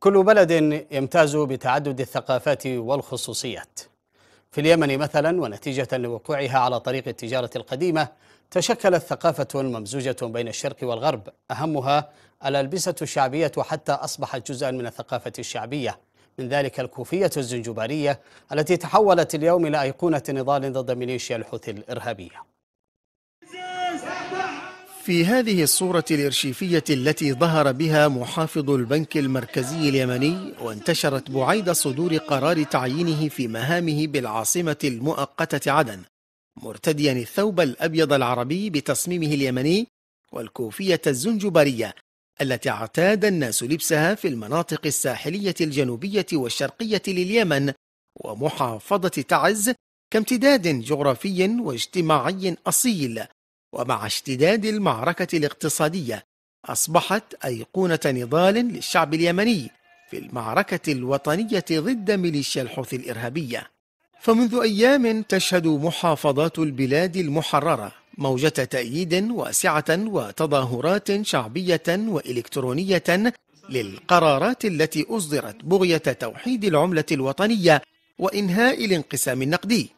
كل بلد يمتاز بتعدد الثقافات والخصوصيات في اليمن مثلا ونتيجة لوقوعها على طريق التجارة القديمة تشكلت ثقافة ممزوجة بين الشرق والغرب أهمها الألبسة الشعبية حتى أصبحت جزءا من الثقافة الشعبية من ذلك الكوفية الزنجبارية التي تحولت اليوم إلى أيقونة نضال ضد ميليشيا الحوثي الإرهابية في هذه الصورة الإرشيفية التي ظهر بها محافظ البنك المركزي اليمني وانتشرت بعيد صدور قرار تعيينه في مهامه بالعاصمة المؤقتة عدن مرتديا الثوب الأبيض العربي بتصميمه اليمني والكوفية الزنجبارية التي اعتاد الناس لبسها في المناطق الساحلية الجنوبية والشرقية لليمن ومحافظة تعز كامتداد جغرافي واجتماعي أصيل ومع اشتداد المعركة الاقتصادية أصبحت أيقونة نضال للشعب اليمني في المعركة الوطنية ضد ميليشيا الحوثي الإرهابية فمنذ أيام تشهد محافظات البلاد المحررة موجة تأييد واسعة وتظاهرات شعبية وإلكترونية للقرارات التي أصدرت بغية توحيد العملة الوطنية وإنهاء الانقسام النقدي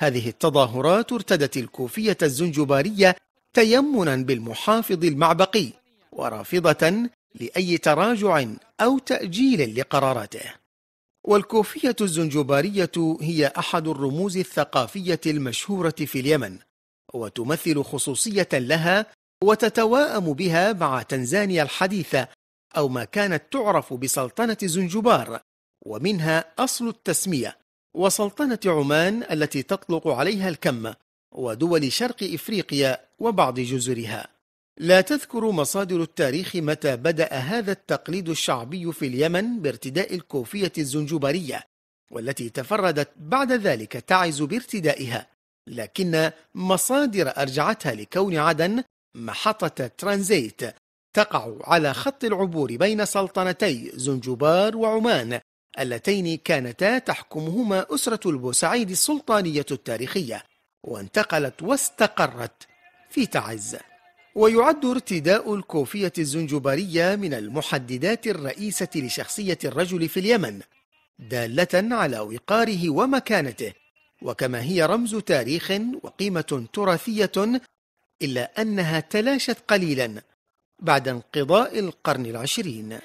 هذه التظاهرات ارتدت الكوفية الزنجبارية تيمنا بالمحافظ المعبقي ورافضة لأي تراجع أو تأجيل لقراراته والكوفية الزنجبارية هي أحد الرموز الثقافية المشهورة في اليمن وتمثل خصوصية لها وتتواءم بها مع تنزانيا الحديثة أو ما كانت تعرف بسلطنة زنجبار ومنها أصل التسمية وسلطنة عمان التي تطلق عليها الكمة ودول شرق إفريقيا وبعض جزرها لا تذكر مصادر التاريخ متى بدأ هذا التقليد الشعبي في اليمن بارتداء الكوفية الزنجبارية والتي تفردت بعد ذلك تعز بارتدائها لكن مصادر أرجعتها لكون عدن محطة ترانزيت تقع على خط العبور بين سلطنتي زنجبار وعمان اللتين كانتا تحكمهما أسرة البوسعيد السلطانية التاريخية وانتقلت واستقرت في تعز ويعد ارتداء الكوفية الزنجبارية من المحددات الرئيسة لشخصية الرجل في اليمن دالة على وقاره ومكانته وكما هي رمز تاريخ وقيمة تراثية إلا أنها تلاشت قليلا بعد انقضاء القرن العشرين